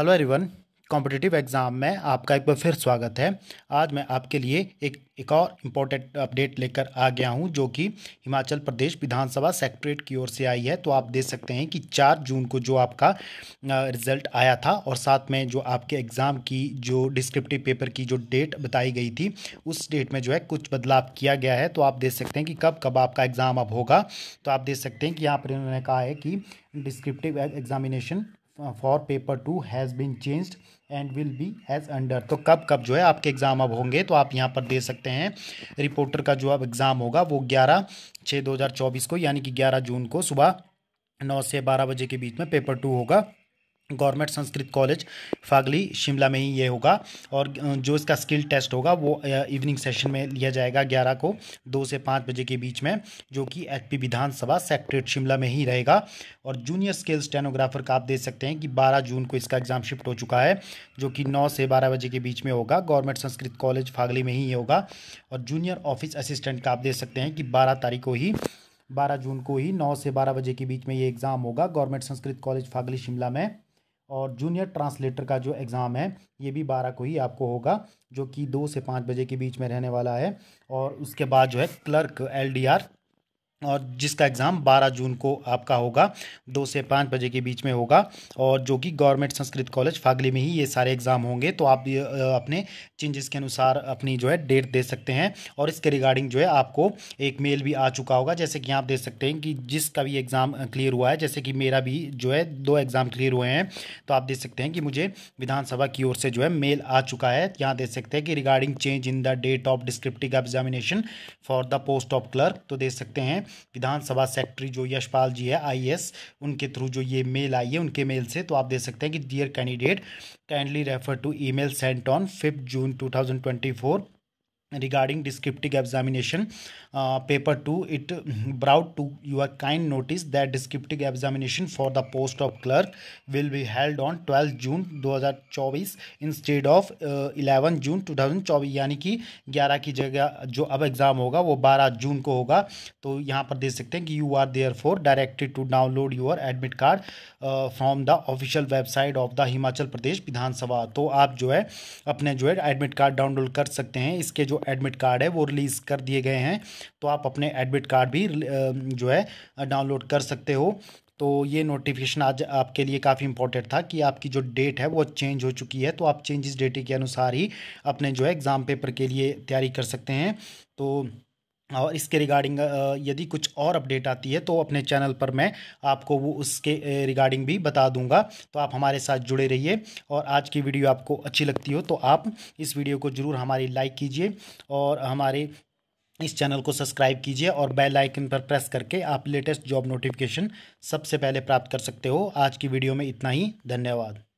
hello everyone competitive exam में आपका एक बार फिर स्वागत है आज मैं आपके लिए एक एक और इम्पोर्टेंट अपडेट लेकर आ गया हूं जो कि हिमाचल प्रदेश विधानसभा सेक्रेटरीट की ओर से आई है तो आप देख सकते हैं कि चार जून को जो आपका रिजल्ट आया था और साथ में जो आपके एग्ज़ाम की जो डिस्क्रिप्टिव पेपर की जो डेट बताई गई थी उस डेट में जो है कुछ बदलाव किया गया है तो आप देख सकते हैं कि कब कब आपका एग्ज़ाम अब होगा तो आप देख सकते हैं कि यहाँ पर इन्होंने कहा है कि descriptive examination for paper two has been changed and will be has under तो कब कब जो है आपके एग्ज़ाम अब होंगे तो आप यहाँ पर दे सकते हैं रिपोर्टर का जो अब एग्ज़ाम होगा वो ग्यारह छः दो हज़ार चौबीस को यानी कि ग्यारह जून को सुबह नौ से बारह बजे के बीच में पेपर टू होगा गवर्नमेंट संस्कृत कॉलेज फागली शिमला में ही ये होगा और जो इसका स्किल टेस्ट होगा वो इवनिंग सेशन में लिया जाएगा ग्यारह को दो से पाँच बजे के बीच में जो कि एचपी विधानसभा सेक्ट्रेट शिमला में ही रहेगा और जूनियर स्केल स्टेनोग्राफर का आप देख सकते हैं कि बारह जून को इसका एग्ज़ाम शिफ्ट हो चुका है जो कि नौ से बारह बजे के बीच में होगा गवर्नमेंट संस्कृत कॉलेज फागली में ही ये होगा और जूनियर ऑफिस असिस्टेंट का आप देख सकते हैं कि बारह तारीख को ही बारह जून को ही नौ से बारह बजे के बीच में ये एग्ज़ाम होगा गवर्नमेंट संस्कृत कॉलेज फागली शिमला में और जूनियर ट्रांसलेटर का जो एग्ज़ाम है ये भी बारह को ही आपको होगा जो कि दो से पाँच बजे के बीच में रहने वाला है और उसके बाद जो है क्लर्क एल डी आर और जिसका एग्ज़ाम 12 जून को आपका होगा दो से पाँच बजे के बीच में होगा और जो कि गवर्नमेंट संस्कृत कॉलेज फागली में ही ये सारे एग्ज़ाम होंगे तो आप अपने चेंजेस के अनुसार अपनी जो है डेट दे सकते हैं और इसके रिगार्डिंग जो है आपको एक मेल भी आ चुका होगा जैसे कि आप देख सकते हैं कि जिसका भी एग्ज़ाम क्लियर हुआ है जैसे कि मेरा भी जो है दो एग्ज़ाम क्लियर हुए हैं तो आप देख सकते हैं कि मुझे विधानसभा की ओर से जो है मेल आ चुका है यहाँ देख सकते हैं कि regarding change in the date of descriptive examination for the post of clerk तो देख सकते हैं विधानसभा सेक्रेटरी जो यशपाल जी है आई उनके थ्रू जो ये मेल आई है उनके मेल से तो आप देख सकते हैं कि dear candidate kindly refer to email sent on fifth June two thousand twenty four regarding descriptive examination uh, paper 2 it brought to your kind notice that descriptive examination for the post of clerk will be held on 12 June 2024 instead of eleven June two thousand चौबीस यानी कि ग्यारह की जगह जो अब exam होगा वो बारह जून को होगा तो यहाँ पर देख सकते हैं कि you are therefore directed to download your admit card from the official website of the Himachal Pradesh Vidhan Sabha तो आप जो है अपने जो है एडमिट कार्ड डाउनलोड कर सकते हैं इसके जो एडमिट कार्ड है वो रिलीज़ कर दिए गए हैं तो आप अपने एडमिट कार्ड भी जो है डाउनलोड कर सकते हो तो ये नोटिफिकेशन आज आपके लिए काफ़ी इंपॉर्टेंट था कि आपकी जो डेट है वो चेंज हो चुकी है तो आप चेंजेस डेट के अनुसार ही अपने जो है एग्ज़ाम पेपर के लिए तैयारी कर सकते हैं तो और इसके रिगार्डिंग यदि कुछ और अपडेट आती है तो अपने चैनल पर मैं आपको वो उसके रिगार्डिंग भी बता दूंगा तो आप हमारे साथ जुड़े रहिए और आज की वीडियो आपको अच्छी लगती हो तो आप इस वीडियो को ज़रूर हमारी लाइक कीजिए और हमारे इस चैनल को सब्सक्राइब कीजिए और बेल आइकन पर प्रेस करके आप लेटेस्ट जॉब नोटिफिकेशन सबसे पहले प्राप्त कर सकते हो आज की वीडियो में इतना ही धन्यवाद